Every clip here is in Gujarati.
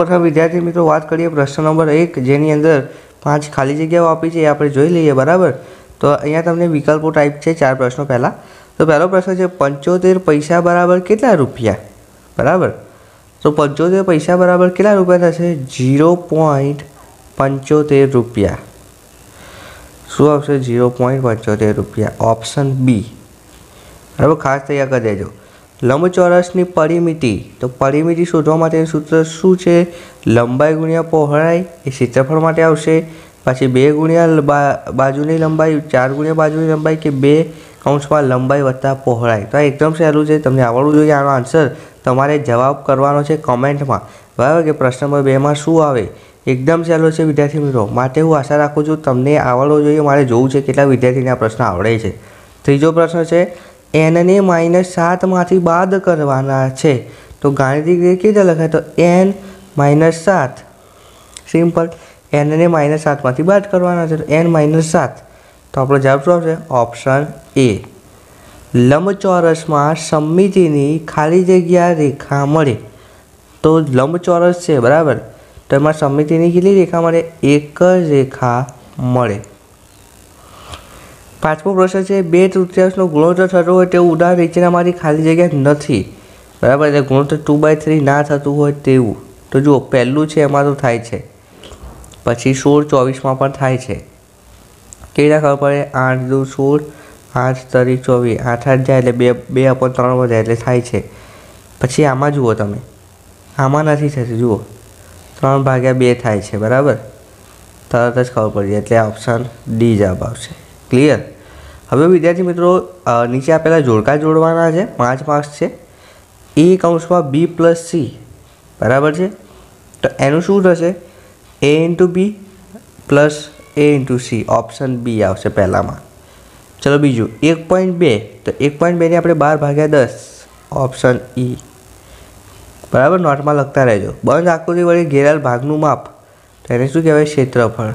પ્રથમ વિદ્યાર્થી મિત્રો વાત કરીએ પ્રશ્ન નંબર એક જેની અંદર પાંચ ખાલી જગ્યાઓ આપી છે એ આપણે જોઈ લઈએ બરાબર તો અહીંયા તમને વિકલ્પો ટાઈપ છે ચાર પ્રશ્નો પહેલાં તો પહેલો પ્રશ્ન છે પંચોતેર પૈસા બરાબર કેટલા રૂપિયા બરાબર તો પંચોતેર પૈસા બરાબર કેટલા રૂપિયા થશે ઝીરો પોઈન્ટ પંચોતેર રૂપિયા શું આવશે ઝીરો પોઈન્ટ પંચોતેર રૂપિયા ઓપ્શન બી બરાબર ખાસ તૈયાર કરી દેજો લંબચોરસની પરિમિતિ તો પરિમિતિ શોધવા માટેનું સૂત્ર શું છે લંબાઈ ગુણ્યા પહોળાઈ એ ક્ષેત્રફળ માટે આવશે પછી બે ગુણ્યા બાજુની લંબાઈ ચાર ગુણ્યા બાજુની લંબાઈ કે બે કૌંસમાં લંબાઈ વત્તા પહોળાઈ તો આ એકદમ સહેલું છે તમને આવડવું જોઈએ આનો આન્સર તમારે જવાબ કરવાનો છે કમેન્ટમાં બરાબર કે પ્રશ્ન નંબર બેમાં શું આવે એકદમ સહેલો છે વિદ્યાર્થી મિત્રો માટે હું આશા રાખું છું તમને આવડવો જોઈએ મારે જોવું છે કેટલા વિદ્યાર્થીને આ પ્રશ્ન આવડે છે ત્રીજો પ્રશ્ન છે એનને માઇનસ સાતમાંથી બાદ કરવાના છે તો ગાણિતિક રીતે કેવી લખાય તો એન માઇનસ સાત સિમ્પલ એનને માઇનસ સાતમાંથી બાદ કરવાના છે તો એન માઇનસ સાત તો આપણો જવાબ શું આવશે ઓપ્શન એ લંબચોરસમાં સમિતિની ખાલી જગ્યા રેખા મળે તો લંબચોરસ છે બરાબર તો એમાં સમિતિની કેટલી રેખા મળે એક જ રેખા મળે પાંચમો પ્રશ્ન છે બે તૃતીયાંશનો ગુણોત્તર થતો હોય તેવું ઉદાહરણ નીચેના મારી ખાલી જગ્યા નથી બરાબર એટલે ગુણોત્તર ટુ બાય થ્રી ના થતું હોય તેવું તો જુઓ પહેલું છે એમાં તો થાય છે પછી સોળ ચોવીસમાં પણ થાય છે કેવી ખબર પડે આઠ દુ સોળ આઠ તરી ચોવીસ આઠ આઠ જાય એટલે બે બે અપન ત્રણ વધે એટલે થાય છે પછી આમાં જુઓ તમે આમાં નથી થતું જુઓ ત્રણ ભાગ્યા બે થાય છે બરાબર તરત જ ખબર પડી એટલે ઓપ્શન ડી જવાબ આવશે ક્લિયર હવે વિદ્યાર્થી મિત્રો નીચે આપેલા જોડકા જોડવાના છે પાંચ માર્ક્સ છે એ કૌંસમાં બી પ્લસ સી બરાબર છે તો એનું શું થશે A into B plus A into C option B આવશે પહેલાંમાં ચલો બીજું એક પોઈન્ટ બે તો એક પોઈન્ટ બેને આપણે બાર ભાગ્યા દસ ઓપ્શન ઈ e. બરાબર નોટમાં લખતા રહેજો બંધ આકૃતિ વળી ઘેરાયેલ ભાગનું માપ તો એને શું કહેવાય ક્ષેત્રફળ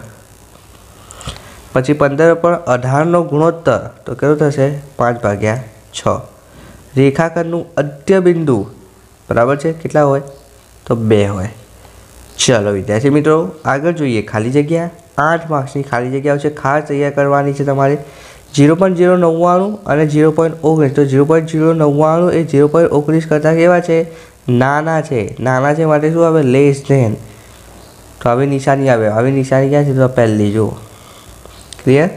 પછી પંદર પણ અઢારનો ગુણોત્તર તો કેટલો થશે પાંચ ભાગ્યા છ રેખાખંડનું અધ્ય બિંદુ બરાબર છે કેટલા હોય તો બે હોય ચલો વિદ્યાર્થી મિત્રો આગળ જોઈએ ખાલી જગ્યા આઠ માર્ક્સની ખાલી જગ્યાઓ છે ખાસ તૈયાર કરવાની છે તમારે જીરો પોઈન્ટ ઝીરો નવ્વાણું અને જીરો પોઈન્ટ ઓગણીસ તો જીરો પોઈન્ટ ઝીરો નવ્વાણું એ ઝીરો પોઈન્ટ ઓગણીસ કરતાં કેવા છે નાના છે નાના છે માટે શું આવે લેસ ધેન તો આવી નિશાની આવે આવી નિશાની ક્યાં છે તો પહેલી જુઓ ક્લિયર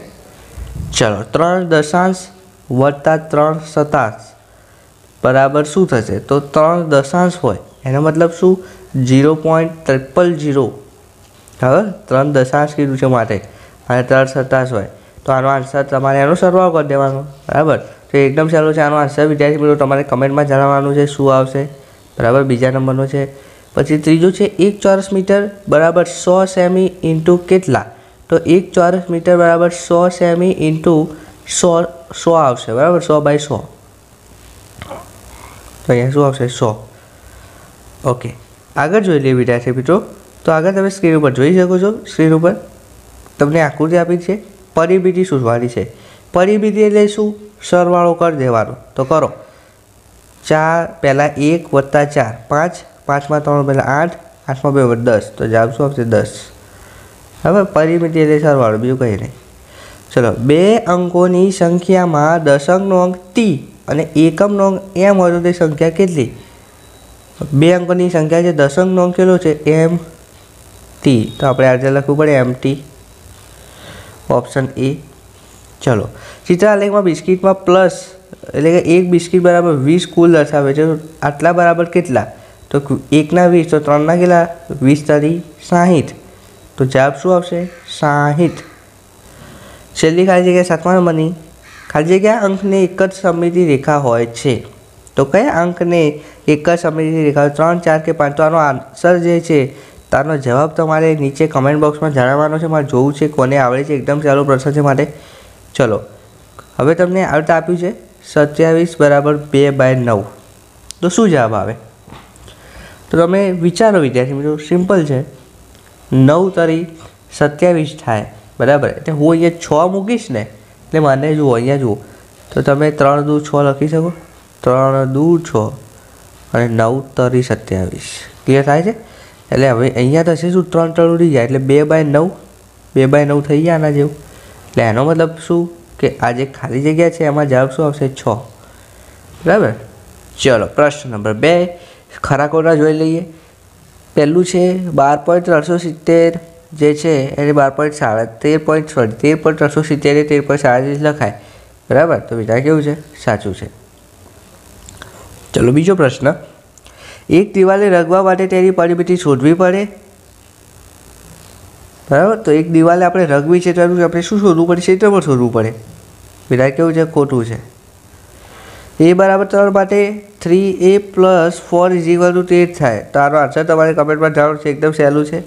ચલો ત્રણ દશાંશ વત્તા ત્રણ સતાંશ બરાબર શું થશે તો ત્રણ દશાંશ હોય એનો મતલબ શું જીરો પોઈન્ટ ત્રિપલ જીરો હવે ત્રણ દશાંશ કીધું છે માટે અને ત્રણ સતાંશ હોય તો આનો આન્સર તમારે એનો સરવાળો કરી દેવાનો બરાબર તો એકદમ સહેલો છે આનો આન્સર વિદ્યાર્થી મિત્રો તમારે કમેન્ટમાં જણાવવાનું છે શું આવશે બરાબર બીજા નંબરનો છે પછી ત્રીજું છે એક ચોરસ મીટર બરાબર સો સેમી ઇન્ટુ કેટલા તો એક ચોરસ મીટર બરાબર સો સેમી ઇન્ટુ સો સો આવશે બરાબર સો બાય સો તો અહીંયા શું આવશે સો ઓકે આગળ જોઈ લઈએ વિદ્યાર્થી છે મિત્રો તો આગળ તમે સ્ક્રીન ઉપર જોઈ શકો છો સ્ક્રીન ઉપર તમને આકૃતિ આપી છે પરિબીટી શોધવાની છે પરિબીટી એટલે શું સરવાળો કરી દેવાનો તો કરો ચાર પહેલાં એક વત્તા ચાર પાંચ પાંચમાં ત્રણ પહેલાં આઠ આઠમાં બે દસ તો જવાબ શું આવશે દસ હવે પરિમિતિ એટલે સરવાળો બીજું કંઈ નહીં ચલો બે અંકોની સંખ્યામાં દશકનો અંક ટી અને એકમનો અંક એમ હોય તો તે સંખ્યા કેટલી બે અંકોની સંખ્યા જે દશકનો અંક કેટલો છે એમ ટી તો આપણે આજે લખવું પડે એમ ટી ઓપ્શન એ ચલો ચિત્રાલેખમાં બિસ્કિટમાં પ્લસ એટલે કે એક બિસ્કિટ બરાબર વીસ કુલ દર્શાવે છે આટલા બરાબર કેટલા તો એકના વીસ તો ત્રણના કેટલા વીસ તારી સાહીઠ તો જવાબ શું આવશે સાહીઠ છેલ્લી ખાલી જગ્યા સાતમા નંબરની ખાલી જગ્યા અંકને એક જ સમિતિ રેખા હોય છે તો કયા અંકને એક જ સમિતિ રેખા ત્રણ ચાર કે પાંચ તો આનો આન્સર જે છે તાનો જવાબ તમારે નીચે કમેન્ટ બોક્સમાં જણાવવાનો છે મારે જોવું છે કોને આવડે છે એકદમ સારો પ્રશ્ન છે માટે ચલો હવે તમને આવતા આપ્યું છે સત્યાવીસ બરાબર બે બાય નવ તો શું જવાબ આવે તો તમે વિચારો વિદ્યાર્થી મિત્રો સિમ્પલ છે નવ તરી સત્યાવીસ થાય બરાબર એટલે હું અહીંયા છ મૂકીશ ને એટલે મને જુઓ અહીંયા જુઓ તો તમે ત્રણ દૂર છ લખી શકો ત્રણ દૂર છ અને નવ તરી સત્યાવીસ ક્લિયર થાય છે એટલે હવે અહીંયા થશે શું ત્રણ ત્રણ ઉડી જાય એટલે બે બાય નવ બે બાય નવ થઈ ગયા આના જેવું એટલે એનો મતલબ શું કે આ જે ખાલી જગ્યા છે એમાં જવાબ શું આવશે છ બરાબર ચલો પ્રશ્ન નંબર બે ખરા જોઈ લઈએ પહેલું છે બાર પોઈન્ટ ત્રણસો સિત્તેર જે છે એને બાર પોઈન્ટ સાડા તેર પોઈન્ટ સોરી તેર પોઈન્ટ ત્રણસો સિત્તેર સિત્તેરે તેર પોઈન્ટ સાડત્રીસ લખાય બરાબર તો બેટા કેવું છે સાચું છે ચલો બીજો પ્રશ્ન એક દિવાલને રગવા માટે તેની પરિમિતિ શોધવી પડે બરાબર તો એક દિવાલે આપણે રગવી છે તો આપણે શું શોધવું પડે ક્ષેત્રફળ શોધવું પડે બેટા કેવું છે ખોટું છે એ બરાબર ત્રણ માટે three A plus four is equal to તેર થાય તો આનો આન્સર તમારે કમેન્ટમાં જણાવો છે એકદમ સહેલું છે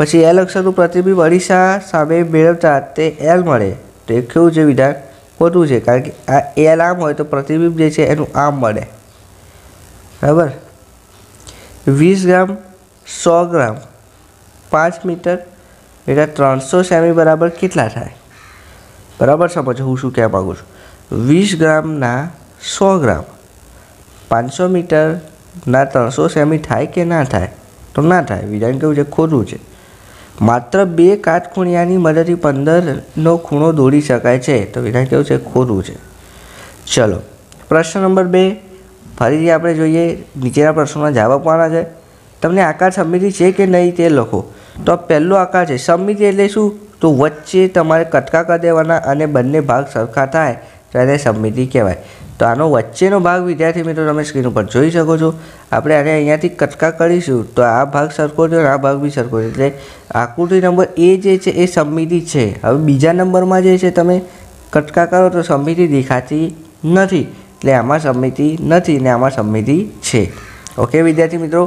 પછી એલ અક્ષરનું પ્રતિબિંબ અરીસા સામે મેળવતા તે એલ મળે તો એ કેવું છે વિધાન ખોટું છે કારણ કે આ એલ આમ હોય તો પ્રતિબિંબ જે છે એનું આમ મળે બરાબર વીસ ગ્રામ સો ગ્રામ પાંચ મીટર એટલે ત્રણસો સેમી બરાબર કેટલા થાય બરાબર સમજ હું શું કહેવા માગું છું વીસ ગ્રામના સો ગ્રામ પાંચસો મીટરના ત્રણસો સેમી થાય કે ના થાય તો ના થાય વિધાન કેવું છે ખોટું છે માત્ર બે કાચ ખૂણિયાની મદદથી પંદરનો ખૂણો દોડી શકાય છે તો વિધાન કેવું છે ખોટું છે ચલો પ્રશ્ન નંબર બે ફરીથી આપણે જોઈએ નીચેના પ્રશ્નોના જવાબ આપવાના છે તમને આકાર સમિતિ છે કે નહીં તે લખો તો પહેલો આકાર છે સમિતિ એટલે શું તો વચ્ચે તમારે કટકા કરી દેવાના અને બંને ભાગ સરખા થાય તો એને સમિતિ કહેવાય તો આનો વચ્ચેનો ભાગ વિદ્યાર્થી મિત્રો તમે સ્ક્રીન ઉપર જોઈ શકો છો આપણે આને અહીંયાથી કટકા કરીશું તો આ ભાગ સરખો છે અને આ ભાગ બી સરખો છે એટલે આકૃતિ નંબર એ જે છે એ સમિતિ છે હવે બીજા નંબરમાં જે છે તમે કટકા કરો તો સમિતિ દેખાતી નથી એટલે આમાં સમિતિ નથી ને આમાં સમિતિ છે ઓકે વિદ્યાર્થી મિત્રો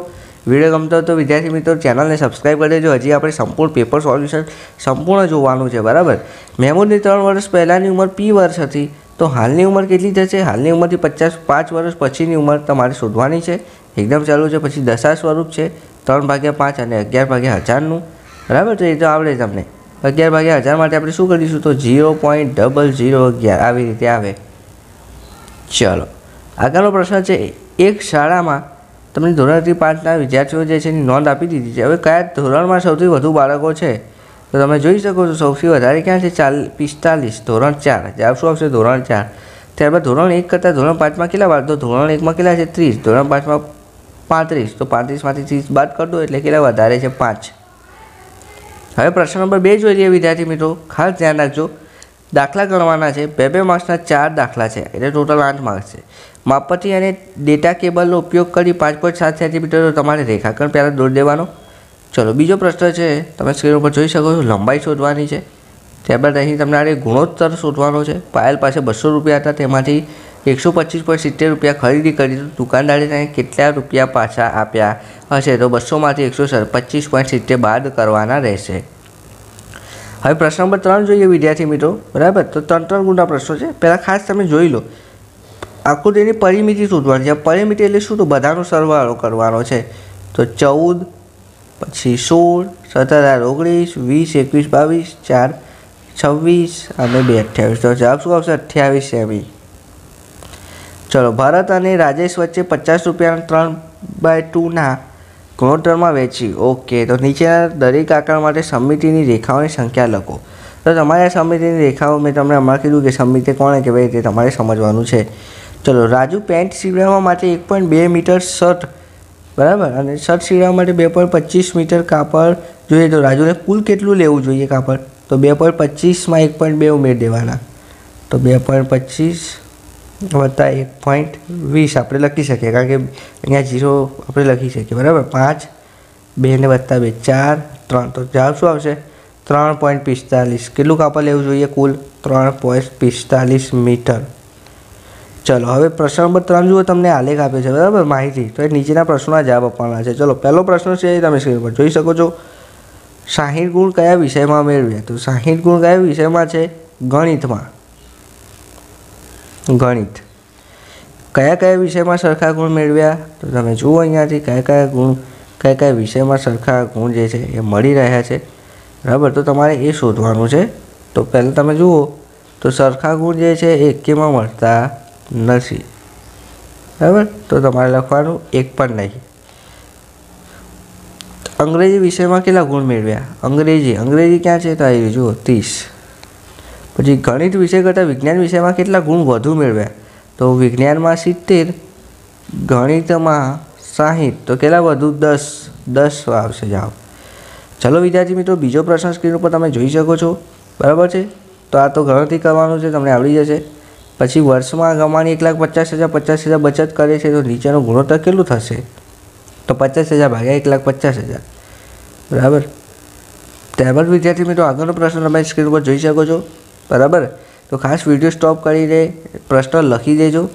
વિડીયો ગમતો તો વિદ્યાર્થી મિત્રો ચેનલને સબસ્ક્રાઈબ કરી દેજો હજી આપણે સંપૂર્ણ પેપર સોલ્યુશન સંપૂર્ણ જોવાનું છે બરાબર મેમોની ત્રણ વર્ષ પહેલાંની ઉંમર પી વર્ષ હતી તો હાલની ઉંમર કેટલી થશે હાલની ઉંમરથી પચાસ પાંચ વર્ષ પછીની ઉંમર તમારે શોધવાની છે એકદમ ચાલુ છે પછી દશા સ્વરૂપ છે ત્રણ ભાગ્યા પાંચ અને અગિયાર ભાગ્યા હજારનું બરાબર તો એ તો આવડે તમને અગિયાર ભાગ્યા હજાર માટે આપણે શું કરીશું તો ઝીરો પોઈન્ટ ડબલ ઝીરો અગિયાર આવી રીતે આવે ચલો આગળનો પ્રશ્ન છે એક શાળામાં તમને ધોરણથી પાંચના વિદ્યાર્થીઓ જે છે એની નોંધ આપી દીધી છે હવે કયા ધોરણમાં સૌથી વધુ બાળકો છે તો તમે જોઈ શકો છો સૌથી વધારે ક્યાં છે ચાલ પિસ્તાલીસ ધોરણ ચાર જવાબ શું આવશે ધોરણ ચાર ત્યારબાદ ધોરણ એક કરતાં ધોરણ પાંચમાં કેટલા વાર તો ધોરણ એકમાં કેટલા છે ત્રીસ ધોરણ પાંચમાં પાંત્રીસ તો પાંત્રીસમાંથી ત્રીસ બાદ કરતો એટલે કેટલા વધારે છે પાંચ હવે પ્રશ્ન નંબર બે જોઈ લઈએ વિદ્યાર્થી મિત્રો ખાસ ધ્યાન રાખજો દાખલા ગણવાના છે બે બે માર્ક્સના ચાર દાખલા છે એટલે ટોટલ આઠ માર્ક્સ છે માપપટ્ટી અને ડેટા કેબલનો ઉપયોગ કરી પાંચ પોઈન્ટ સાત સેન્ટીમીટરનો તમારે રેખાંકન પહેલાં દોરી દેવાનો ચલો બીજો પ્રશ્ન છે તમે સ્ક્રીન ઉપર જોઈ શકો છો લંબાઈ શોધવાની છે ત્યારબાદ અહીં તમારે ગુણોત્તર શોધવાનો છે પાયલ પાસે બસો રૂપિયા હતા તેમાંથી એકસો પચીસ પોઈન્ટ સિત્તેર રૂપિયા ખરીદી કરી તો દુકાનદારે તેને કેટલા રૂપિયા પાછા આપ્યા હશે તો બસોમાંથી એકસો પચીસ પોઈન્ટ સિત્તેર બાદ કરવાના રહેશે હવે પ્રશ્ન નંબર ત્રણ જોઈએ વિદ્યાર્થી મિત્રો બરાબર તો ત્રણ ત્રણ ગુણના પ્રશ્નો છે પહેલાં ખાસ તમે જોઈ લો આકૃતિની પરિમિતિ શોધવાની છે પરિમિતિ એટલે શું તો બધાનો સરવાળો કરવાનો છે તો ચૌદ પછી સોળ સત્તર આઠ ઓગણીસ વીસ એકવીસ બાવીસ ચાર છવ્વીસ અને બે અઠ્યાવીસ તો જવાબ શું આવશે અઠ્યાવીસ સેમી ચલો ભારત અને રાજેશ વચ્ચે પચાસ રૂપિયાના ત્રણ બાય ટુના ગુણોત્તરમાં વેચી ઓકે તો નીચેના દરેક આકાર માટે સમિતિની રેખાઓની સંખ્યા લખો તો તમારે આ સમિતિની રેખાઓ મેં તમને હમણાં કીધું કે સમિતિ કોણે કહેવાય તે તમારે સમજવાનું છે ચલો રાજુ પેન્ટ સીવડાવવા માટે એક પોઈન્ટ બે મીટર શર્ટ બરાબર અને શર્ટ સીવડાવવા માટે બે પોઈન્ટ પચીસ મીટર કાપડ જોઈએ તો રાજુને કુલ કેટલું લેવું જોઈએ કાપડ તો બે પોઈન્ટ પચીસમાં એક પોઈન્ટ બે ઉમેરી દેવાના તો બે પોઈન્ટ પચીસ વત્તા એક પોઈન્ટ વીસ આપણે લખી શકીએ કારણ કે અહીંયા ઝીરો આપણે લખી શકીએ બરાબર પાંચ બે ને વત્તા બે ચાર ત્રણ તો જવાબ શું આવશે ત્રણ પોઈન્ટ પિસ્તાલીસ કેટલું કાપડ લેવું જોઈએ કુલ ત્રણ પોઈન્ટ પિસ્તાલીસ મીટર ચલો હવે પ્રશ્ન નંબર ત્રણ જુઓ તમને આલેખ આપે છે બરાબર માહિતી તો એ નીચેના પ્રશ્નોના જવાબ આપવાના છે ચલો પહેલો પ્રશ્ન છે એ તમે સ્ક્રીન પર જોઈ શકો છો સાહીઠ ગુણ કયા વિષયમાં મેળવ્યા તો સાહીઠ ગુણ કયા વિષયમાં છે ગણિતમાં ગણિત કયા કયા વિષયમાં સરખા ગુણ મેળવ્યા તો તમે જુઓ અહીંયાથી કયા કયા ગુણ કયા કયા વિષયમાં સરખા ગુણ જે છે એ મળી રહ્યા છે બરાબર તો તમારે એ શોધવાનું છે તો પહેલાં તમે જુઓ તો સરખા ગુણ જે છે એ કેમાં મળતા નથી બરાબર તો તમારે લખવાનું એક પણ નહીં અંગ્રેજી વિષયમાં કેટલા ગુણ મેળવ્યા અંગ્રેજી અંગ્રેજી ક્યાં છે તો આવી જુઓ ત્રીસ પછી ગણિત વિષય કરતાં વિજ્ઞાન વિષયમાં કેટલા ગુણ વધુ મેળવ્યા તો વિજ્ઞાનમાં સિત્તેર ગણિતમાં સાહીઠ તો કેટલા વધુ દસ દસ આવશે જવાબ ચલો વિદ્યાર્થી મિત્રો બીજો પ્રશ્ન સ્ક્રીન ઉપર તમે જોઈ શકો છો બરાબર છે તો આ તો ગણતરી કરવાનું છે તમને આવડી જશે પછી વર્ષમાં કમાણી એક લાખ પચાસ હજાર પચાસ હજાર બચત કરે છે તો નીચેનો ગુણોત્તર કેટલું થશે તો પચાસ હજાર ભાગ્યા એક લાખ પચાસ હજાર બરાબર ત્યારબાદ વિદ્યાર્થી મિત્રો આગળનો પ્રશ્ન તમે સ્ક્રીન પર જોઈ શકો છો બરાબર તો ખાસ વિડીયો સ્ટોપ કરીને પ્રશ્ન લખી દેજો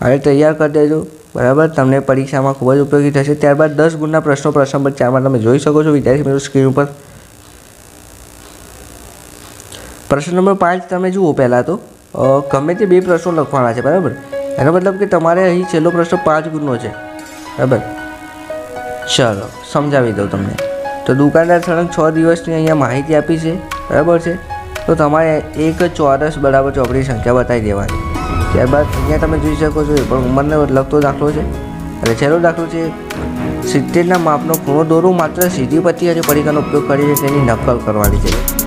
અને તૈયાર કરી દેજો બરાબર તમને પરીક્ષામાં ખૂબ જ ઉપયોગી થશે ત્યારબાદ દસ ગુણના પ્રશ્નો પ્રશ્ન પર ચારમાં તમે જોઈ શકો છો વિદ્યાર્થી મિત્રો સ્ક્રીન ઉપર પ્રશ્ન નંબર પાંચ તમે જુઓ પહેલાં તો ગમે તે બે પ્રશ્નો લખવાના છે બરાબર એનો મતલબ કે તમારે અહીં છેલ્લો પ્રશ્ન પાંચ ગુણનો છે બરાબર ચાલો સમજાવી દઉં તમને તો દુકાનદાર સળંગ છ દિવસની અહીંયા માહિતી આપી છે બરાબર છે તો તમારે એક ચોરસ બરાબર ચોપડી સંખ્યા બતાવી દેવાની ત્યારબાદ અહીંયા તમે જોઈ શકો છો પણ ઉંમરને લગતો દાખલો છે અને છેલ્લો દાખલો છે સિત્તેરના માપનો ખૂણો દોરો માત્ર સીધી પતિ અને પરીકાનો ઉપયોગ કરીને તેની નકલ કરવાની છે